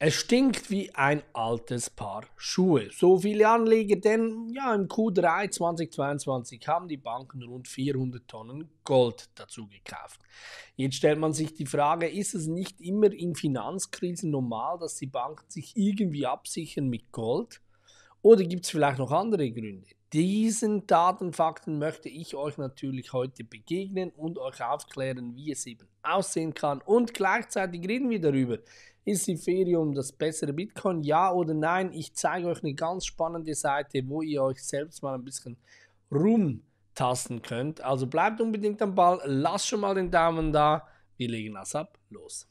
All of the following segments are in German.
Es stinkt wie ein altes Paar Schuhe. So viele Anleger, denn ja, im Q3 2022 haben die Banken rund 400 Tonnen Gold dazu gekauft. Jetzt stellt man sich die Frage, ist es nicht immer in Finanzkrisen normal, dass die Banken sich irgendwie absichern mit Gold? Oder gibt es vielleicht noch andere Gründe? Diesen Datenfakten möchte ich euch natürlich heute begegnen und euch aufklären, wie es eben aussehen kann. Und gleichzeitig reden wir darüber, ist Ethereum das bessere Bitcoin? Ja oder nein? Ich zeige euch eine ganz spannende Seite, wo ihr euch selbst mal ein bisschen rumtasten könnt. Also bleibt unbedingt am Ball, lasst schon mal den Daumen da. Wir legen das ab. Los.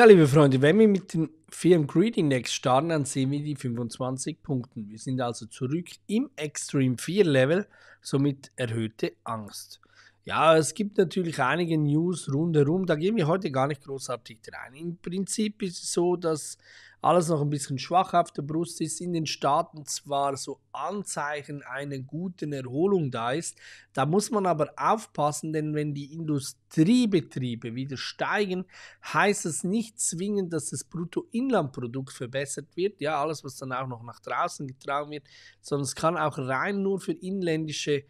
Ja, liebe Freunde, wenn wir mit den Firm Greed Index starten, dann sehen wir die 25 Punkte. Wir sind also zurück im Extreme 4 Level, somit erhöhte Angst. Ja, es gibt natürlich einige News rundherum, da gehen wir heute gar nicht großartig rein. Im Prinzip ist es so, dass alles noch ein bisschen schwach auf der Brust ist, in den Staaten zwar so Anzeichen einer guten Erholung da ist, da muss man aber aufpassen, denn wenn die Industriebetriebe wieder steigen, heißt es nicht zwingend, dass das Bruttoinlandprodukt verbessert wird, ja, alles, was dann auch noch nach draußen getragen wird, sondern es kann auch rein nur für inländische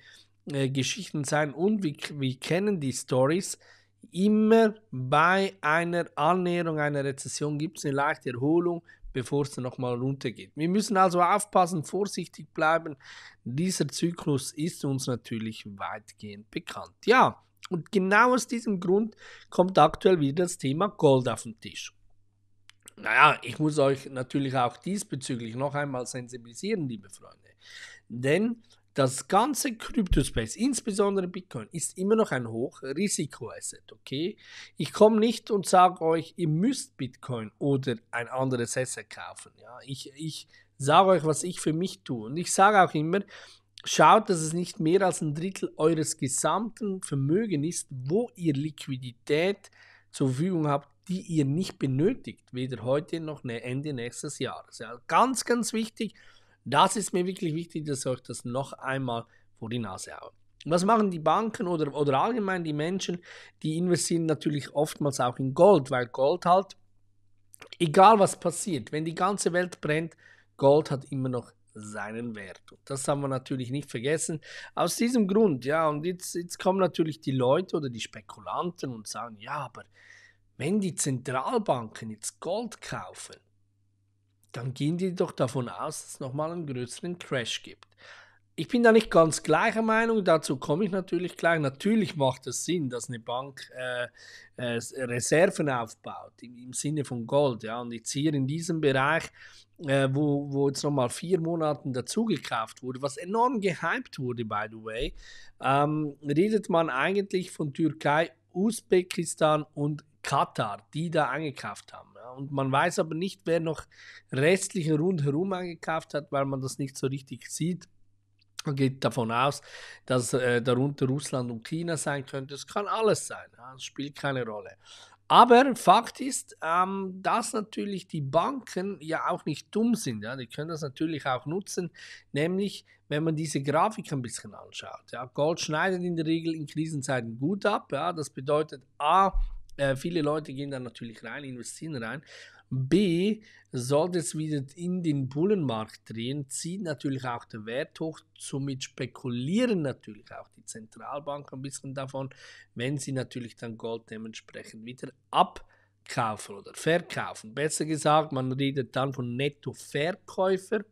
äh, Geschichten sein und wir, wir kennen die Stories, immer bei einer Annäherung einer Rezession gibt es eine leichte Erholung, bevor es nochmal runtergeht. Wir müssen also aufpassen, vorsichtig bleiben. Dieser Zyklus ist uns natürlich weitgehend bekannt. Ja, und genau aus diesem Grund kommt aktuell wieder das Thema Gold auf den Tisch. Naja, ich muss euch natürlich auch diesbezüglich noch einmal sensibilisieren, liebe Freunde. Denn das ganze Kryptospace, insbesondere Bitcoin, ist immer noch ein Hochrisikoasset, okay? Ich komme nicht und sage euch, ihr müsst Bitcoin oder ein anderes Asset kaufen, ja? Ich, ich sage euch, was ich für mich tue. Und ich sage auch immer, schaut, dass es nicht mehr als ein Drittel eures gesamten Vermögens ist, wo ihr Liquidität zur Verfügung habt, die ihr nicht benötigt, weder heute noch Ende nächstes Jahres. Ja? Ganz, ganz wichtig, das ist mir wirklich wichtig, dass ich euch das noch einmal vor die Nase haue. Was machen die Banken oder, oder allgemein die Menschen? Die investieren natürlich oftmals auch in Gold, weil Gold halt, egal was passiert, wenn die ganze Welt brennt, Gold hat immer noch seinen Wert. Und das haben wir natürlich nicht vergessen. Aus diesem Grund, ja, und jetzt, jetzt kommen natürlich die Leute oder die Spekulanten und sagen, ja, aber wenn die Zentralbanken jetzt Gold kaufen, dann gehen die doch davon aus, dass es nochmal einen größeren Crash gibt. Ich bin da nicht ganz gleicher Meinung, dazu komme ich natürlich gleich. Natürlich macht es Sinn, dass eine Bank äh, äh, Reserven aufbaut, im, im, Sinne von Gold. Ja. Und jetzt hier in diesem Bereich, äh, wo, wo jetzt nochmal vier Monate dazugekauft wurde, was enorm gehypt wurde, by the way, ähm, redet man eigentlich von Türkei, Usbekistan und Katar, die da angekauft haben. Ja. Und man weiß aber nicht, wer noch restlichen rundherum angekauft hat, weil man das nicht so richtig sieht. Man geht davon aus, dass äh, darunter Russland und China sein könnte. Es kann alles sein, ja. das spielt keine Rolle. Aber Fakt ist, ähm, dass natürlich die Banken ja auch nicht dumm sind. Ja? Die können das natürlich auch nutzen, nämlich wenn man diese Grafik ein bisschen anschaut. Ja? Gold schneidet in der Regel in Krisenzeiten gut ab. Ja? Das bedeutet, A, äh, viele Leute gehen dann natürlich rein, investieren rein. B, sollte es wieder in den Bullenmarkt drehen, zieht natürlich auch der Wert hoch. Somit spekulieren natürlich auch die Zentralbanken ein bisschen davon, wenn sie natürlich dann Gold dementsprechend wieder abkaufen oder verkaufen. Besser gesagt, man redet dann von Nettoverkäufer.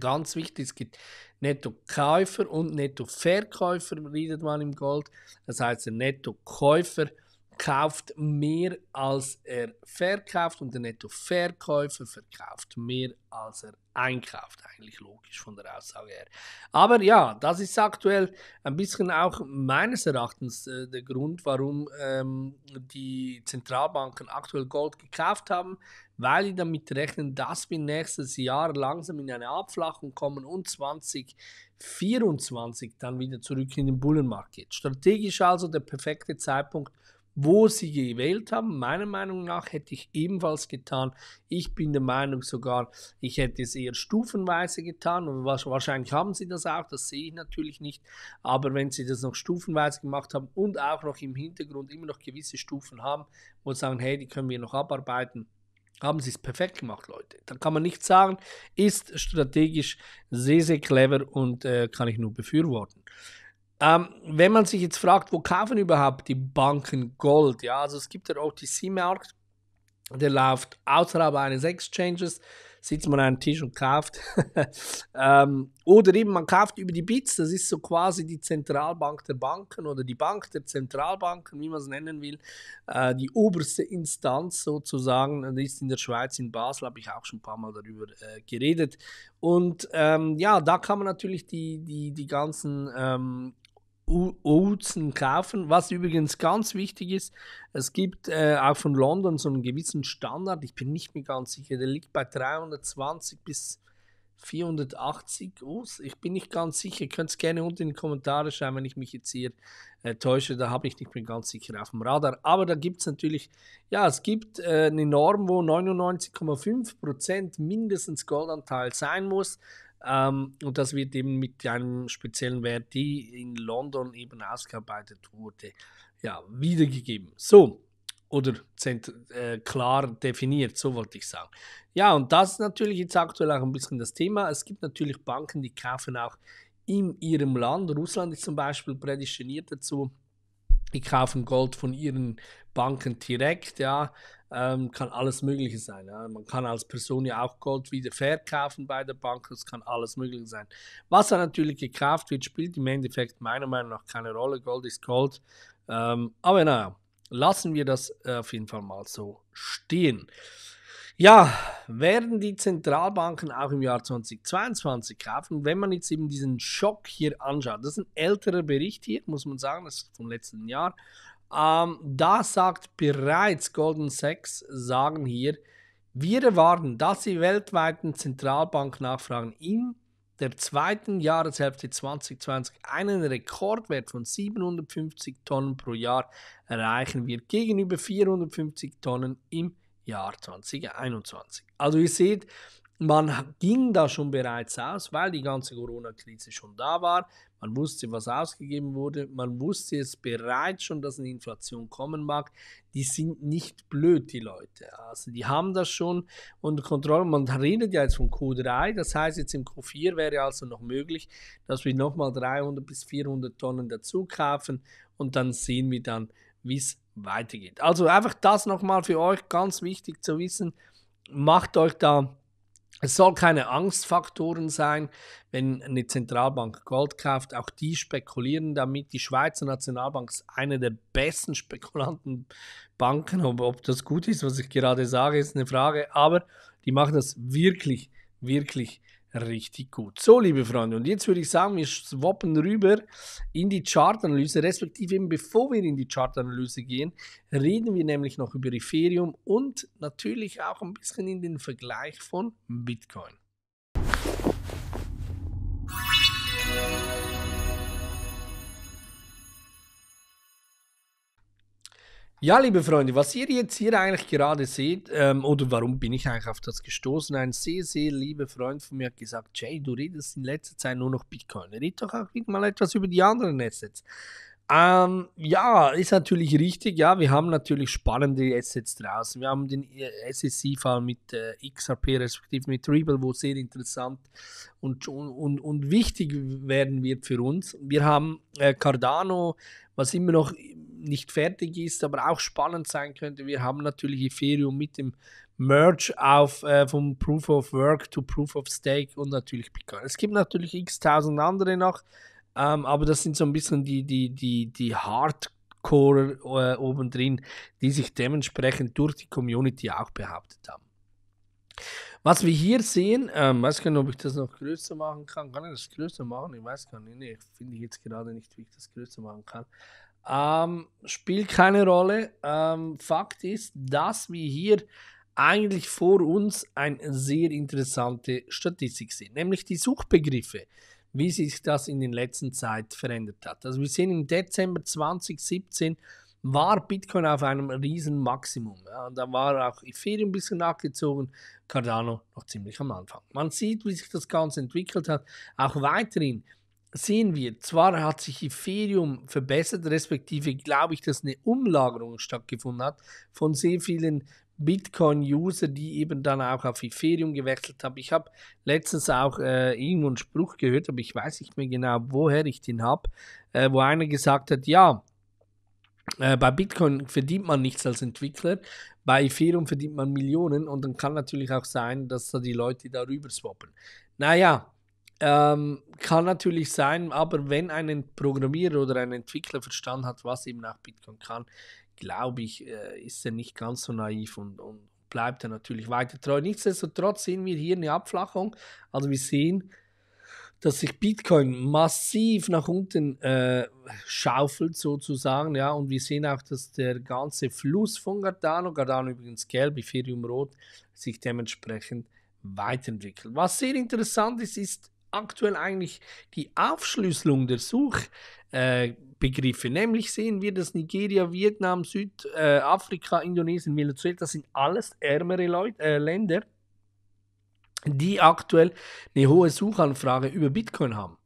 Ganz wichtig, es gibt Nettokäufer und Nettoverkäufer, redet man im Gold. Das heißt, der Nettokäufer kauft mehr als er verkauft und der Nettoverkäufer verkauft mehr als er einkauft. Eigentlich logisch von der Aussage her. Aber ja, das ist aktuell ein bisschen auch meines Erachtens äh, der Grund, warum ähm, die Zentralbanken aktuell Gold gekauft haben, weil die damit rechnen, dass wir nächstes Jahr langsam in eine Abflachung kommen und 2024 dann wieder zurück in den Bullenmarkt geht. Strategisch also der perfekte Zeitpunkt, wo sie gewählt haben. Meiner Meinung nach hätte ich ebenfalls getan. Ich bin der Meinung sogar, ich hätte es eher stufenweise getan. Und wahrscheinlich haben sie das auch, das sehe ich natürlich nicht. Aber wenn sie das noch stufenweise gemacht haben und auch noch im Hintergrund immer noch gewisse Stufen haben, wo sie sagen, hey, die können wir noch abarbeiten, haben sie es perfekt gemacht, Leute. Dann kann man nichts sagen, ist strategisch sehr, sehr clever und äh, kann ich nur befürworten. Ähm, wenn man sich jetzt fragt, wo kaufen überhaupt die Banken Gold? Ja, also es gibt den OTC-Markt, der läuft außerhalb eines Exchanges, sitzt man an einem Tisch und kauft. ähm, oder eben man kauft über die BITS, das ist so quasi die Zentralbank der Banken oder die Bank der Zentralbanken, wie man es nennen will. Äh, die oberste Instanz sozusagen, das ist in der Schweiz, in Basel, habe ich auch schon ein paar Mal darüber äh, geredet. Und ähm, ja, da kann man natürlich die, die, die ganzen ähm, Ozen kaufen. Was übrigens ganz wichtig ist, es gibt äh, auch von London so einen gewissen Standard, ich bin nicht mehr ganz sicher, der liegt bei 320 bis 480 Us. Ich bin nicht ganz sicher, könnt es gerne unten in die Kommentare schreiben, wenn ich mich jetzt hier äh, täusche, da habe ich nicht mehr ganz sicher auf dem Radar. Aber da gibt es natürlich, ja, es gibt äh, eine Norm, wo 99,5% mindestens Goldanteil sein muss. Ähm, und das wird eben mit einem speziellen Wert, die in London eben ausgearbeitet wurde, ja, wiedergegeben. So, oder äh, klar definiert, so wollte ich sagen. Ja, und das ist natürlich jetzt aktuell auch ein bisschen das Thema. Es gibt natürlich Banken, die kaufen auch in ihrem Land. Russland ist zum Beispiel prädestiniert dazu. Die kaufen Gold von ihren Banken direkt, ja ähm, kann alles Mögliche sein. Ja. Man kann als Person ja auch Gold wieder verkaufen bei der Bank, das kann alles Mögliche sein. Was da natürlich gekauft wird, spielt im Endeffekt meiner Meinung nach keine Rolle. Gold ist Gold. Ähm, aber naja, lassen wir das äh, auf jeden Fall mal so stehen. Ja, werden die Zentralbanken auch im Jahr 2022 kaufen? Wenn man jetzt eben diesen Schock hier anschaut, das ist ein älterer Bericht hier, muss man sagen, das ist vom letzten Jahr. Ähm, da sagt bereits Golden Sachs, sagen hier, wir erwarten, dass die weltweiten Zentralbanknachfragen in der zweiten Jahreshälfte 2020 einen Rekordwert von 750 Tonnen pro Jahr erreichen wird gegenüber 450 Tonnen im Jahr 2021. Also ihr seht, man ging da schon bereits aus, weil die ganze Corona-Krise schon da war. Man wusste, was ausgegeben wurde. Man wusste es bereits schon, dass eine Inflation kommen mag. Die sind nicht blöd, die Leute. Also die haben das schon unter Kontrolle. Man redet ja jetzt von Q3. Das heißt, jetzt im Q4 wäre also noch möglich, dass wir nochmal 300 bis 400 Tonnen dazu kaufen. Und dann sehen wir dann, wie es weitergeht. Also einfach das nochmal für euch ganz wichtig zu wissen. Macht euch da es soll keine Angstfaktoren sein, wenn eine Zentralbank Gold kauft. Auch die spekulieren damit. Die Schweizer Nationalbank ist eine der besten spekulanten Banken. Ob, ob das gut ist, was ich gerade sage, ist eine Frage. Aber die machen das wirklich, wirklich gut richtig gut. So, liebe Freunde, und jetzt würde ich sagen, wir swappen rüber in die Chartanalyse, respektive eben bevor wir in die Chartanalyse gehen, reden wir nämlich noch über Ethereum und natürlich auch ein bisschen in den Vergleich von Bitcoin. Ja, liebe Freunde, was ihr jetzt hier eigentlich gerade seht, ähm, oder warum bin ich eigentlich auf das gestoßen? Ein sehr, sehr lieber Freund von mir hat gesagt, Jay, du redest in letzter Zeit nur noch Bitcoin. Red doch auch mal etwas über die anderen Assets. Ähm, ja, ist natürlich richtig. Ja, wir haben natürlich spannende Assets draußen. Wir haben den äh, SEC-Fall mit äh, XRP respektive mit Ripple, wo sehr interessant und, und, und wichtig werden wird für uns. Wir haben äh, Cardano, was immer noch nicht fertig ist, aber auch spannend sein könnte. Wir haben natürlich Ethereum mit dem Merge auf äh, vom Proof of Work to Proof of Stake und natürlich Bitcoin. Es gibt natürlich x tausend andere noch, ähm, aber das sind so ein bisschen die, die, die, die Hardcore äh, obendrin, die sich dementsprechend durch die Community auch behauptet haben. Was wir hier sehen, ähm, weiß gar nicht, ob ich das noch größer machen kann. Kann ich das größer machen? Ich weiß gar nicht. Nee, finde ich jetzt gerade nicht, wie ich das größer machen kann. Ähm, spielt keine Rolle. Ähm, Fakt ist, dass wir hier eigentlich vor uns eine sehr interessante Statistik sehen, nämlich die Suchbegriffe, wie sich das in der letzten Zeit verändert hat. Also wir sehen im Dezember 2017 war Bitcoin auf einem riesen Maximum. Ja, da war auch Ethereum ein bisschen nachgezogen, Cardano noch ziemlich am Anfang. Man sieht, wie sich das Ganze entwickelt hat. Auch weiterhin sehen wir, zwar hat sich Ethereum verbessert, respektive glaube ich, dass eine Umlagerung stattgefunden hat von sehr vielen Bitcoin-User, die eben dann auch auf Ethereum gewechselt haben. Ich habe letztens auch äh, irgendwo einen Spruch gehört, aber ich weiß nicht mehr genau, woher ich den habe, äh, wo einer gesagt hat, ja, äh, bei Bitcoin verdient man nichts als Entwickler, bei Ethereum verdient man Millionen und dann kann natürlich auch sein, dass da die Leute darüber swappen. Naja, ähm, kann natürlich sein, aber wenn ein Programmierer oder ein Entwickler verstanden hat, was eben nach Bitcoin kann, glaube ich, äh, ist er nicht ganz so naiv und, und bleibt er natürlich weiter treu. Nichtsdestotrotz sehen wir hier eine Abflachung. Also wir sehen, dass sich Bitcoin massiv nach unten äh, schaufelt sozusagen, ja, und wir sehen auch, dass der ganze Fluss von Gardano, Gardano übrigens gelb, Ethereum rot, sich dementsprechend weiterentwickelt. Was sehr interessant ist, ist aktuell eigentlich die Aufschlüsselung der Suchbegriffe. Äh, Nämlich sehen wir, dass Nigeria, Vietnam, Südafrika, äh, Indonesien, Venezuela, das sind alles ärmere Leute, äh, Länder, die aktuell eine hohe Suchanfrage über Bitcoin haben.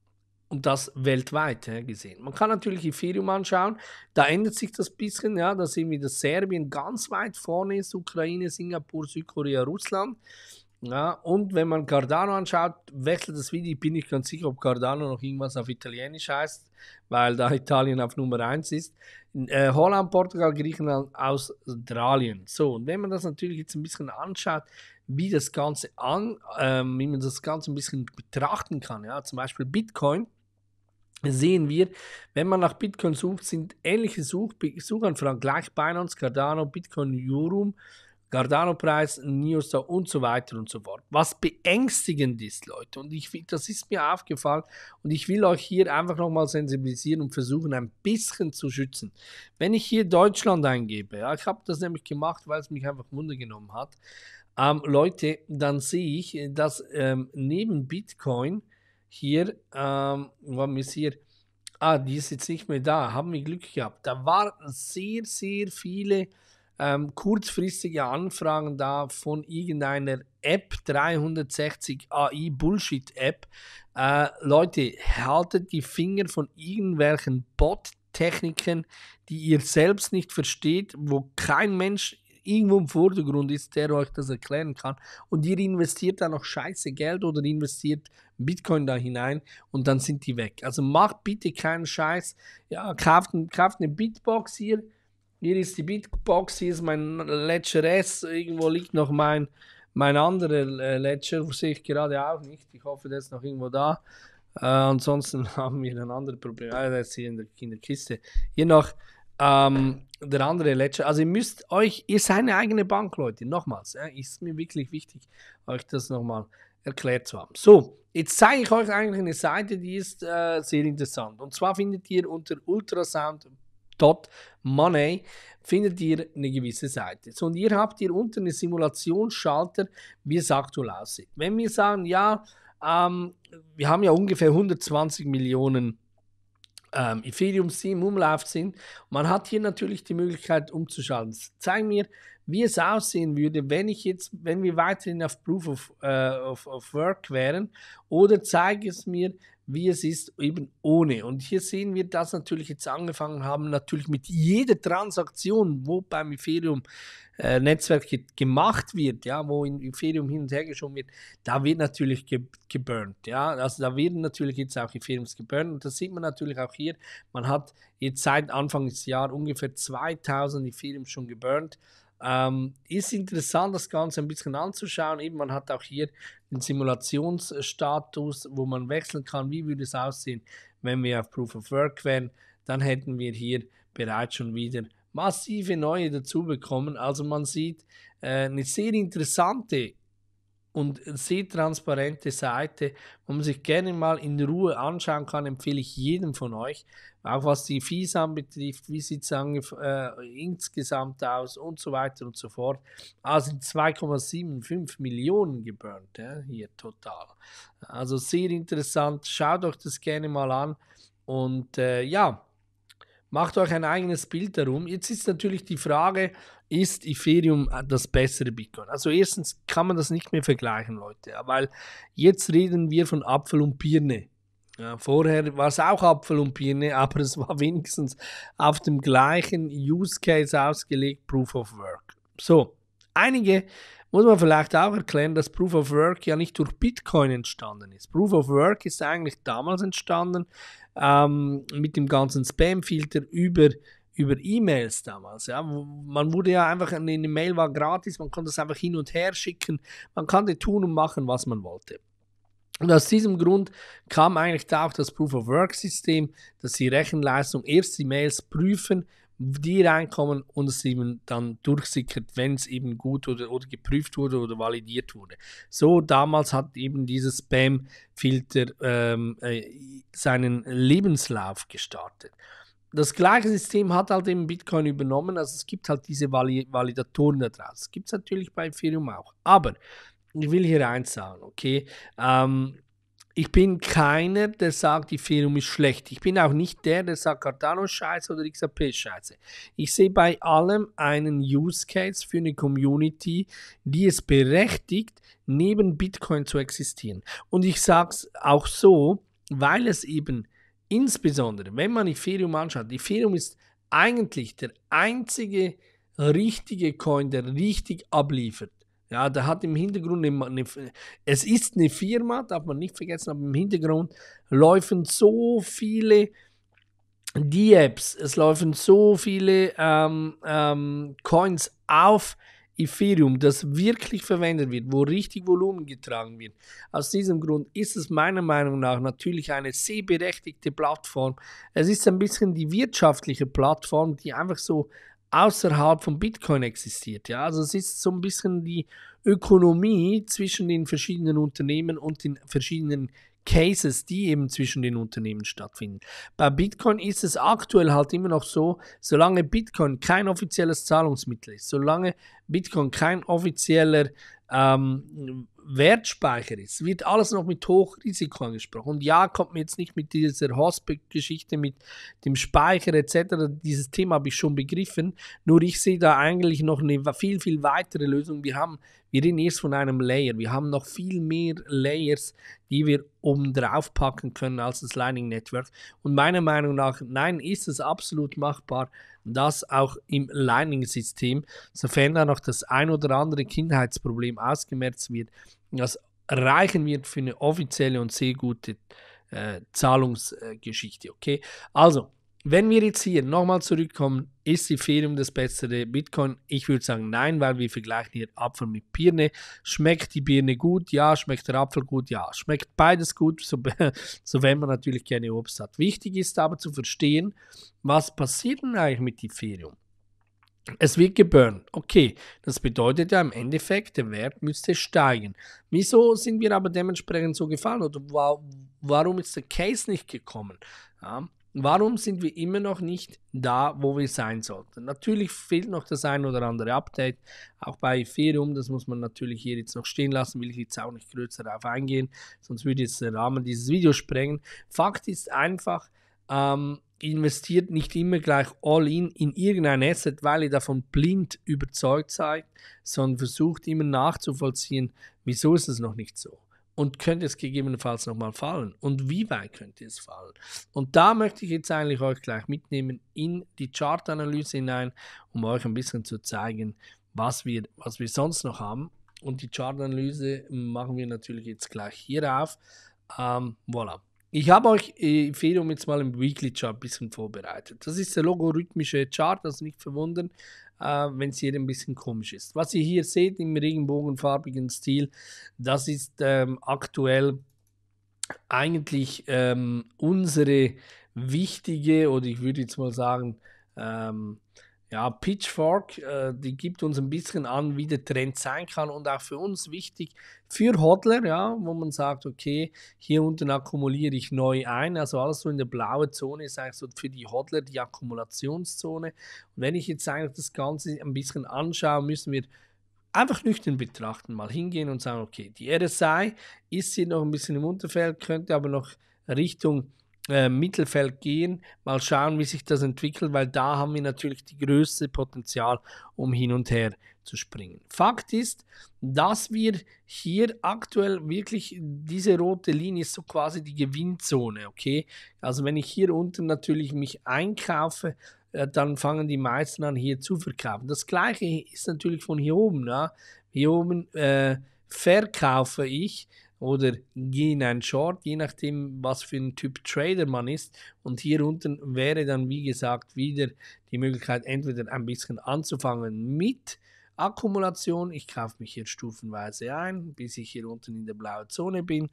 Und das weltweit ja, gesehen. Man kann natürlich Ethereum anschauen, da ändert sich das ein bisschen. Ja, da sehen wir, dass Serbien ganz weit vorne ist, Ukraine, Singapur, Südkorea, Russland. Ja, und wenn man Cardano anschaut, wechselt das Video. Ich bin nicht ganz sicher, ob Cardano noch irgendwas auf Italienisch heißt, weil da Italien auf Nummer 1 ist. Äh, Holland, Portugal, Griechenland, Australien. So, und wenn man das natürlich jetzt ein bisschen anschaut, wie das Ganze an, ähm, wie man das Ganze ein bisschen betrachten kann, ja, zum Beispiel Bitcoin, sehen wir, wenn man nach Bitcoin sucht, sind ähnliche Such Suchanfragen gleich Binance, Cardano, Bitcoin, Jurum gardano preis NIOSA und so weiter und so fort. Was beängstigend ist, Leute, und ich, das ist mir aufgefallen und ich will euch hier einfach nochmal sensibilisieren und versuchen, ein bisschen zu schützen. Wenn ich hier Deutschland eingebe, ja, ich habe das nämlich gemacht, weil es mich einfach Wunder genommen hat, ähm, Leute, dann sehe ich, dass ähm, neben Bitcoin hier, ähm, was ist hier, ah, die ist jetzt nicht mehr da, haben wir Glück gehabt, da waren sehr, sehr viele ähm, kurzfristige Anfragen da von irgendeiner App, 360 AI Bullshit App. Äh, Leute, haltet die Finger von irgendwelchen Bot-Techniken, die ihr selbst nicht versteht, wo kein Mensch irgendwo im Vordergrund ist, der euch das erklären kann. Und ihr investiert da noch scheiße Geld oder investiert Bitcoin da hinein und dann sind die weg. Also macht bitte keinen Scheiß. Ja, kauft, kauft eine Bitbox hier hier ist die Bitbox, hier ist mein Ledger S, irgendwo liegt noch mein, mein anderer äh, Ledger, wo sehe ich gerade auch nicht. Ich hoffe, der ist noch irgendwo da. Äh, ansonsten haben wir ein anderes Problem. Ah, der ist hier in der, in der Kiste. Hier noch ähm, der andere Ledger. Also ihr müsst euch, ihr seid eine eigene Bank, Leute. Nochmals, ja, ist mir wirklich wichtig, euch das nochmal erklärt zu haben. So, jetzt zeige ich euch eigentlich eine Seite, die ist äh, sehr interessant. Und zwar findet ihr unter ultrasound.com money findet ihr eine gewisse Seite. So, und ihr habt hier unten einen Simulationsschalter, wie es aktuell aussieht. Wenn wir sagen, ja, ähm, wir haben ja ungefähr 120 Millionen ähm, Ethereum im Umlauf sind. Man hat hier natürlich die Möglichkeit umzuschalten. Zeig mir, wie es aussehen würde, wenn ich jetzt, wenn wir weiterhin auf Proof of, äh, of, of Work wären, oder zeig es mir, wie es ist, eben ohne. Und hier sehen wir, dass natürlich jetzt angefangen haben, natürlich mit jeder Transaktion, wo beim Ethereum äh, Netzwerk gemacht wird, ja, wo in Ethereum hin und her geschoben wird, da wird natürlich ge geburnt, ja, also da werden natürlich jetzt auch Ethereums geburnt und das sieht man natürlich auch hier, man hat jetzt seit Anfang des Jahres ungefähr 2000 Ethereum schon geburnt ähm, ist interessant, das Ganze ein bisschen anzuschauen. Eben, man hat auch hier den Simulationsstatus, wo man wechseln kann. Wie würde es aussehen, wenn wir auf Proof of Work wären? Dann hätten wir hier bereits schon wieder massive neue dazu bekommen. Also man sieht äh, eine sehr interessante und sehr transparente Seite, wo man sich gerne mal in Ruhe anschauen kann, empfehle ich jedem von euch, auch was die Fees anbetrifft, wie sieht es äh, insgesamt aus und so weiter und so fort. Also ah, 2,75 Millionen geburnt ja, hier total. Also sehr interessant, schaut euch das gerne mal an und äh, ja, Macht euch ein eigenes Bild darum. Jetzt ist natürlich die Frage, ist Ethereum das bessere Bitcoin? Also erstens kann man das nicht mehr vergleichen, Leute, weil jetzt reden wir von Apfel und Birne. Ja, vorher war es auch Apfel und Birne, aber es war wenigstens auf dem gleichen Use Case ausgelegt, Proof of Work. So, einige muss man vielleicht auch erklären, dass Proof of Work ja nicht durch Bitcoin entstanden ist. Proof of Work ist eigentlich damals entstanden, ähm, mit dem ganzen Spam-Filter über über E-Mails damals. Ja. Man wurde ja einfach, eine Mail war gratis, man konnte es einfach hin und her schicken, man konnte tun und machen, was man wollte. Und aus diesem Grund kam eigentlich da auch das Proof-of-Work-System, dass die Rechenleistung erst die Mails prüfen die reinkommen und es eben dann durchsickert, wenn es eben gut oder, oder geprüft wurde oder validiert wurde. So damals hat eben dieses Spam-Filter ähm, äh, seinen Lebenslauf gestartet. Das gleiche System hat halt eben Bitcoin übernommen, also es gibt halt diese Vali Validatoren da draußen. Gibt es natürlich bei Ethereum auch. Aber ich will hier eins sagen, okay? Ähm, ich bin keiner, der sagt, die Firma ist schlecht. Ich bin auch nicht der, der sagt, Cardano ist scheiße oder XRP scheiße. Ich sehe bei allem einen Use Case für eine Community, die es berechtigt, neben Bitcoin zu existieren. Und ich sage es auch so, weil es eben insbesondere, wenn man Ethereum anschaut, Ethereum ist eigentlich der einzige richtige Coin, der richtig abliefert. Ja, da hat im Hintergrund, eine, es ist eine Firma, darf man nicht vergessen, aber im Hintergrund laufen so viele die Apps, es laufen so viele ähm, ähm, Coins auf Ethereum, das wirklich verwendet wird, wo richtig Volumen getragen wird. Aus diesem Grund ist es meiner Meinung nach natürlich eine sehr berechtigte Plattform. Es ist ein bisschen die wirtschaftliche Plattform, die einfach so außerhalb von Bitcoin existiert. Ja? Also es ist so ein bisschen die Ökonomie zwischen den verschiedenen Unternehmen und den verschiedenen Cases, die eben zwischen den Unternehmen stattfinden. Bei Bitcoin ist es aktuell halt immer noch so, solange Bitcoin kein offizielles Zahlungsmittel ist, solange Bitcoin kein offizieller ähm, Wertspeicher ist, wird alles noch mit Hochrisiko angesprochen. Und ja, kommt mir jetzt nicht mit dieser Hospit-Geschichte, mit dem Speicher etc. Dieses Thema habe ich schon begriffen. Nur ich sehe da eigentlich noch eine viel, viel weitere Lösung. Wir haben, wir reden erst von einem Layer. Wir haben noch viel mehr Layers, die wir oben drauf packen können als das Lightning Network. Und meiner Meinung nach, nein, ist es absolut machbar, das auch im Lightning-System, sofern da noch das ein oder andere Kindheitsproblem ausgemerzt wird, das reichen wird für eine offizielle und sehr gute äh, Zahlungsgeschichte. Äh, okay, also wenn wir jetzt hier nochmal zurückkommen, ist Ethereum das bessere Bitcoin? Ich würde sagen nein, weil wir vergleichen hier Apfel mit Birne. Schmeckt die Birne gut? Ja. Schmeckt der Apfel gut? Ja. Schmeckt beides gut, so, so wenn man natürlich gerne Obst hat. Wichtig ist aber zu verstehen, was passiert denn eigentlich mit Ethereum? Es wird geburnt. Okay, das bedeutet ja im Endeffekt, der Wert müsste steigen. Wieso sind wir aber dementsprechend so gefallen oder warum ist der Case nicht gekommen? Ja, warum sind wir immer noch nicht da, wo wir sein sollten? Natürlich fehlt noch das ein oder andere Update, auch bei Ethereum, das muss man natürlich hier jetzt noch stehen lassen, will ich jetzt auch nicht größer darauf eingehen, sonst würde jetzt der Rahmen dieses Videos sprengen. Fakt ist einfach, ähm, investiert nicht immer gleich all in in irgendein Asset, weil ihr davon blind überzeugt seid, sondern versucht immer nachzuvollziehen, wieso ist es noch nicht so und könnte es gegebenenfalls nochmal fallen und wie weit könnte es fallen. Und da möchte ich jetzt eigentlich euch gleich mitnehmen in die Chartanalyse hinein, um euch ein bisschen zu zeigen, was wir, was wir sonst noch haben. Und die Chartanalyse machen wir natürlich jetzt gleich hier auf. Ähm, voilà. Ich habe euch Empfehlung äh, jetzt mal im Weekly Chart ein bisschen vorbereitet. Das ist der logarithmische Chart, also nicht verwundern, äh, wenn es hier ein bisschen komisch ist. Was ihr hier seht im regenbogenfarbigen Stil, das ist ähm, aktuell eigentlich ähm, unsere wichtige oder ich würde jetzt mal sagen, ähm, ja, Pitchfork, äh, die gibt uns ein bisschen an, wie der Trend sein kann und auch für uns wichtig für Hodler, ja, wo man sagt, okay, hier unten akkumuliere ich neu ein. Also alles so in der blauen Zone ist eigentlich so für die Hodler die Akkumulationszone. Und wenn ich jetzt eigentlich das Ganze ein bisschen anschaue, müssen wir einfach nüchtern betrachten, mal hingehen und sagen, okay, die RSI ist hier noch ein bisschen im Unterfeld, könnte aber noch Richtung äh, Mittelfeld gehen. Mal schauen, wie sich das entwickelt, weil da haben wir natürlich die größte Potenzial, um hin und her zu springen. Fakt ist, dass wir hier aktuell wirklich diese rote Linie ist so quasi die Gewinnzone, okay? Also wenn ich hier unten natürlich mich einkaufe, äh, dann fangen die meisten an hier zu verkaufen. Das gleiche ist natürlich von hier oben. Ja? Ne? Hier oben äh, verkaufe ich, oder gehen ein Short, je nachdem, was für ein Typ Trader man ist. Und hier unten wäre dann, wie gesagt, wieder die Möglichkeit, entweder ein bisschen anzufangen mit Akkumulation. Ich kaufe mich hier stufenweise ein, bis ich hier unten in der blauen Zone bin.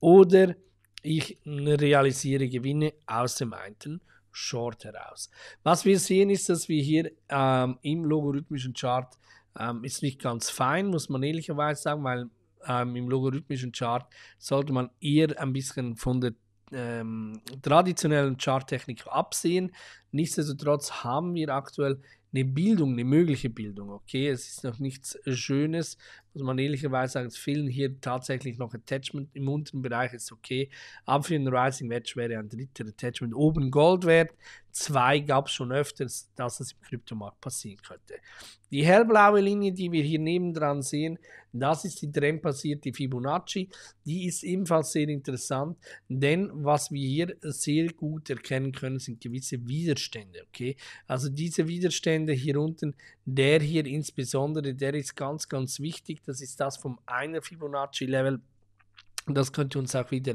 Oder ich realisiere Gewinne aus dem einen Short heraus. Was wir sehen ist, dass wir hier ähm, im logarithmischen Chart ähm, ist nicht ganz fein, muss man ehrlicherweise sagen, weil ähm, im logarithmischen Chart sollte man eher ein bisschen von der ähm, traditionellen Charttechnik absehen. Nichtsdestotrotz haben wir aktuell eine Bildung, eine mögliche Bildung. Okay, es ist noch nichts Schönes, muss also man ehrlicherweise sagen, es fehlen hier tatsächlich noch Attachment. Im unteren Bereich ist okay, aber für den Rising Wedge wäre ein dritter Attachment oben Gold wert. Zwei gab es schon öfters, dass das im Kryptomarkt passieren könnte. Die hellblaue Linie, die wir hier nebendran sehen, das ist die trendbasierte Fibonacci. Die ist ebenfalls sehr interessant, denn was wir hier sehr gut erkennen können, sind gewisse Widerstände. Okay? Also diese Widerstände hier unten, der hier insbesondere, der ist ganz, ganz wichtig. Das ist das vom einer Fibonacci-Level. Das könnte uns auch wieder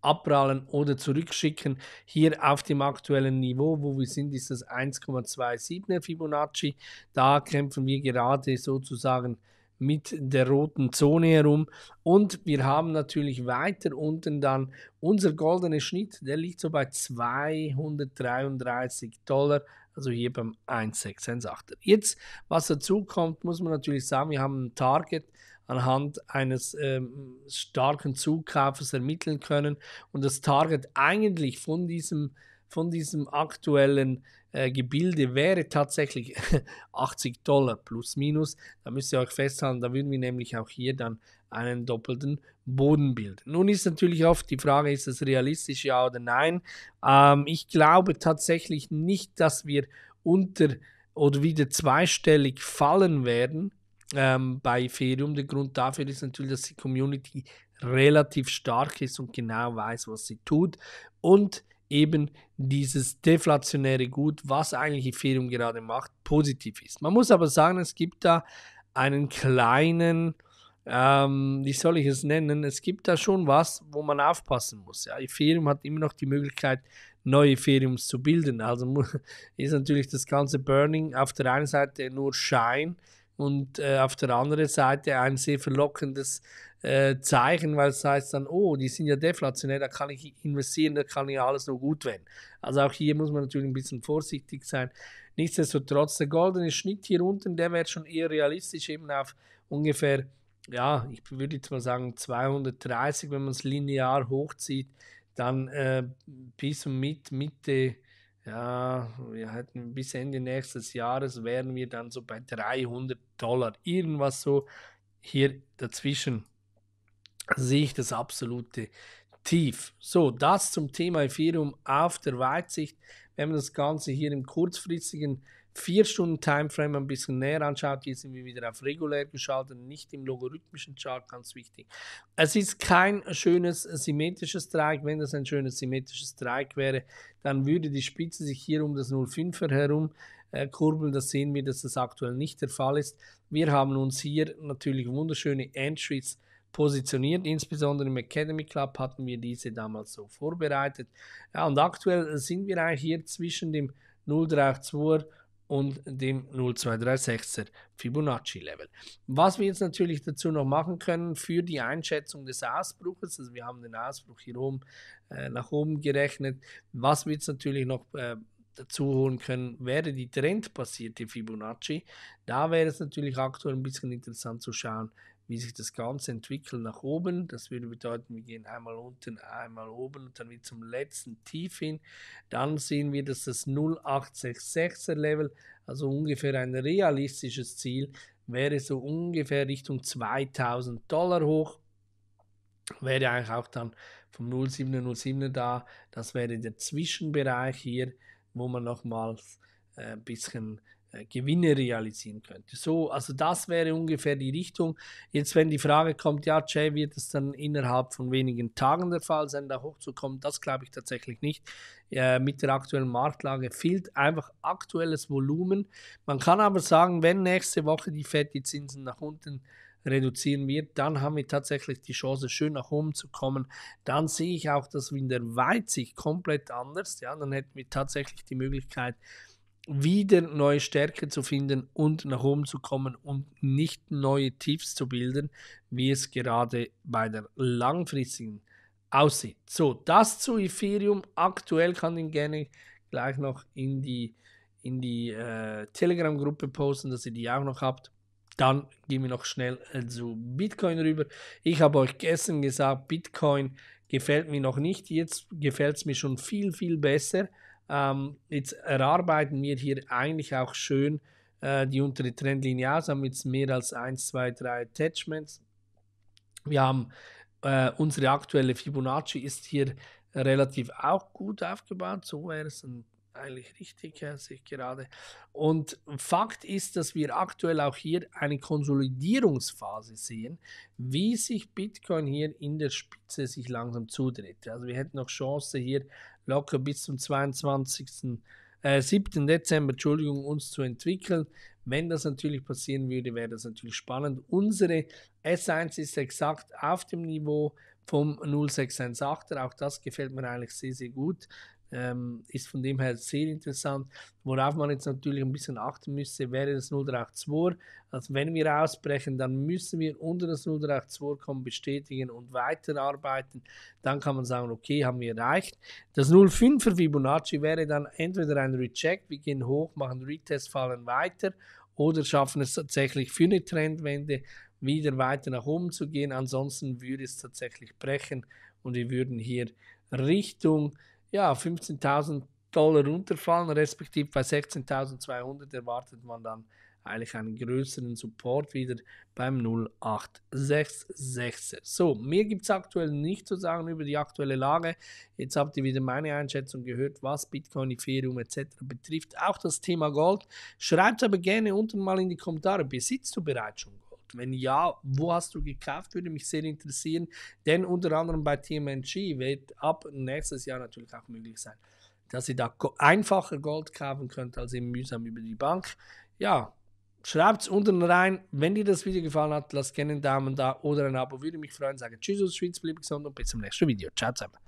abprallen oder zurückschicken. Hier auf dem aktuellen Niveau, wo wir sind, ist das 1,27er Fibonacci. Da kämpfen wir gerade sozusagen mit der roten Zone herum. Und wir haben natürlich weiter unten dann unser goldener Schnitt, der liegt so bei 233 Dollar also hier beim 1618. Jetzt, was dazu kommt, muss man natürlich sagen, wir haben ein Target anhand eines ähm, starken Zukaufes ermitteln können und das Target eigentlich von diesem von diesem aktuellen äh, Gebilde wäre tatsächlich 80 Dollar plus minus. Da müsst ihr euch festhalten, da würden wir nämlich auch hier dann einen doppelten Boden bilden. Nun ist natürlich oft die Frage, ist das realistisch, ja oder nein? Ähm, ich glaube tatsächlich nicht, dass wir unter oder wieder zweistellig fallen werden ähm, bei Ethereum. Der Grund dafür ist natürlich, dass die Community relativ stark ist und genau weiß, was sie tut. Und eben dieses deflationäre Gut, was eigentlich Ethereum gerade macht, positiv ist. Man muss aber sagen, es gibt da einen kleinen ähm, wie soll ich es nennen, es gibt da schon was, wo man aufpassen muss. Ja, Ethereum hat immer noch die Möglichkeit, neue Ethereums zu bilden. Also ist natürlich das ganze Burning auf der einen Seite nur Schein und äh, auf der anderen Seite ein sehr verlockendes äh, Zeichen, weil es heißt dann, oh, die sind ja deflationär, da kann ich investieren, da kann ja alles nur gut werden. Also auch hier muss man natürlich ein bisschen vorsichtig sein. Nichtsdestotrotz, der goldene Schnitt hier unten, der wäre schon eher realistisch, eben auf ungefähr ja, ich würde jetzt mal sagen 230, wenn man es linear hochzieht, dann äh, bis und mit Mitte, ja, wir hätten bis Ende nächstes Jahres wären wir dann so bei 300 Dollar. Irgendwas so hier dazwischen sehe ich das absolute Tief. So, das zum Thema Ethereum auf der Weitsicht. Wenn man das Ganze hier im kurzfristigen vier Stunden Timeframe ein bisschen näher anschaut, hier sind wir wieder auf regulär geschaltet, nicht im logarithmischen Chart, ganz wichtig. Es ist kein schönes symmetrisches Dreieck. Wenn das ein schönes symmetrisches Dreieck wäre, dann würde die Spitze sich hier um das 0,5er herum äh, kurbeln. Das sehen wir, dass das aktuell nicht der Fall ist. Wir haben uns hier natürlich wunderschöne Entries positioniert. Insbesondere im Academy Club hatten wir diese damals so vorbereitet. Ja, und aktuell sind wir eigentlich hier zwischen dem 0,32er und dem 0236 er Fibonacci-Level. Was wir jetzt natürlich dazu noch machen können für die Einschätzung des Ausbruches, also wir haben den Ausbruch hier oben äh, nach oben gerechnet, was wir jetzt natürlich noch äh, dazu holen können, wäre die trendbasierte Fibonacci. Da wäre es natürlich aktuell ein bisschen interessant zu schauen, wie sich das Ganze entwickelt nach oben. Das würde bedeuten, wir gehen einmal unten, einmal oben und dann wieder zum letzten Tief hin. Dann sehen wir, dass das 0866er Level, also ungefähr ein realistisches Ziel, wäre so ungefähr Richtung 2000 Dollar hoch. Wäre eigentlich auch dann vom 0707er da. Das wäre der Zwischenbereich hier, wo man nochmals ein äh, bisschen äh, Gewinne realisieren könnte. So, also das wäre ungefähr die Richtung. Jetzt, wenn die Frage kommt, ja, Jay, wird es dann innerhalb von wenigen Tagen der Fall sein, da hochzukommen? Das glaube ich tatsächlich nicht. Äh, mit der aktuellen Marktlage fehlt einfach aktuelles Volumen. Man kann aber sagen, wenn nächste Woche die Fed die Zinsen nach unten reduzieren wird, dann haben wir tatsächlich die Chance, schön nach oben zu kommen. Dann sehe ich auch das in der Weitsicht komplett anders. Ja, dann hätten wir tatsächlich die Möglichkeit, wieder neue Stärke zu finden und nach oben zu kommen und nicht neue Tiefs zu bilden, wie es gerade bei der langfristigen aussieht. So, das zu Ethereum. Aktuell kann ich gerne gleich noch in die, in die äh, Telegram-Gruppe posten, dass ihr die auch noch habt. Dann gehen wir noch schnell äh, zu Bitcoin rüber. Ich habe euch gestern gesagt, Bitcoin gefällt mir noch nicht. Jetzt gefällt es mir schon viel, viel besser. Ähm, jetzt erarbeiten wir hier eigentlich auch schön äh, die untere Trendlinie aus, haben jetzt mehr als 1, 2, 3 Attachments. Wir haben äh, unsere aktuelle Fibonacci ist hier relativ auch gut aufgebaut, so wäre es ein eigentlich richtig, ja, sehe gerade. Und Fakt ist, dass wir aktuell auch hier eine Konsolidierungsphase sehen, wie sich Bitcoin hier in der Spitze sich langsam zudreht. Also wir hätten noch Chance hier locker bis zum 22. Äh, 7. Dezember, Entschuldigung, uns zu entwickeln. Wenn das natürlich passieren würde, wäre das natürlich spannend. Unsere S1 ist exakt auf dem Niveau vom 0618er. Auch das gefällt mir eigentlich sehr, sehr gut. Ähm, ist von dem her sehr interessant. Worauf man jetzt natürlich ein bisschen achten müsste, wäre das 032. Also wenn wir ausbrechen, dann müssen wir unter das 032 kommen, bestätigen und weiterarbeiten. Dann kann man sagen, okay, haben wir erreicht. Das 05er Fibonacci wäre dann entweder ein Recheck, wir gehen hoch, machen Retest, fallen weiter oder schaffen es tatsächlich für eine Trendwende wieder weiter nach oben zu gehen. Ansonsten würde es tatsächlich brechen und wir würden hier Richtung ja, 15.000 Dollar runterfallen, respektive bei 16.200 erwartet man dann eigentlich einen größeren Support wieder beim 0866 So, mir gibt es aktuell nicht zu sagen über die aktuelle Lage. Jetzt habt ihr wieder meine Einschätzung gehört, was Bitcoin, Ethereum etc. betrifft. Auch das Thema Gold. Schreibt aber gerne unten mal in die Kommentare, besitzt du bereits schon Gold? gekauft? Wenn ja, wo hast du gekauft? Würde mich sehr interessieren, denn unter anderem bei TMNG wird ab nächstes Jahr natürlich auch möglich sein, dass ihr da einfacher Gold kaufen könnt als eben mühsam über die Bank. Ja, schreibt es unten rein. Wenn dir das Video gefallen hat, lasst gerne einen Daumen da oder ein Abo. Würde mich freuen. Sage Tschüss aus Schweiz, bleib gesund und bis zum nächsten Video. Ciao zusammen.